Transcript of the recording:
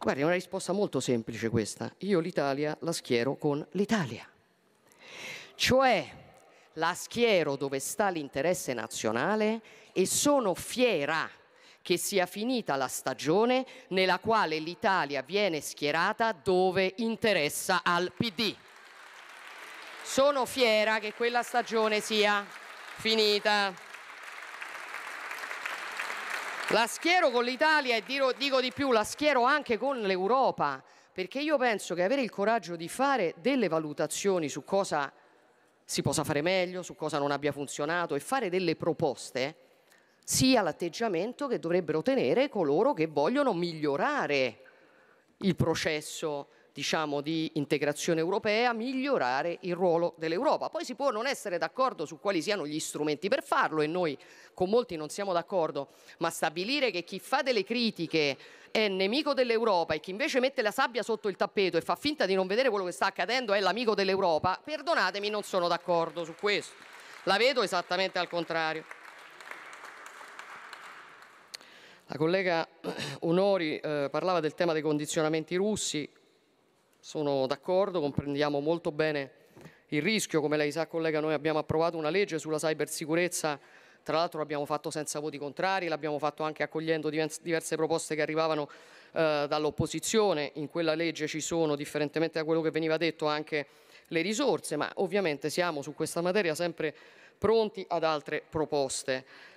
Guardi, è una risposta molto semplice questa. Io l'Italia la schiero con l'Italia. Cioè la schiero dove sta l'interesse nazionale e sono fiera che sia finita la stagione nella quale l'Italia viene schierata dove interessa al PD. Sono fiera che quella stagione sia finita. La schiero con l'Italia e dico, dico di più, la schiero anche con l'Europa, perché io penso che avere il coraggio di fare delle valutazioni su cosa si possa fare meglio, su cosa non abbia funzionato e fare delle proposte sia l'atteggiamento che dovrebbero tenere coloro che vogliono migliorare il processo diciamo, di integrazione europea, migliorare il ruolo dell'Europa. Poi si può non essere d'accordo su quali siano gli strumenti per farlo e noi con molti non siamo d'accordo, ma stabilire che chi fa delle critiche è nemico dell'Europa e chi invece mette la sabbia sotto il tappeto e fa finta di non vedere quello che sta accadendo è l'amico dell'Europa, perdonatemi, non sono d'accordo su questo. La vedo esattamente al contrario. La collega Onori eh, parlava del tema dei condizionamenti russi, sono d'accordo, comprendiamo molto bene il rischio. Come lei sa, collega, noi abbiamo approvato una legge sulla cybersicurezza, tra l'altro l'abbiamo fatto senza voti contrari, l'abbiamo fatto anche accogliendo diverse proposte che arrivavano eh, dall'opposizione. In quella legge ci sono, differentemente da quello che veniva detto, anche le risorse, ma ovviamente siamo su questa materia sempre pronti ad altre proposte.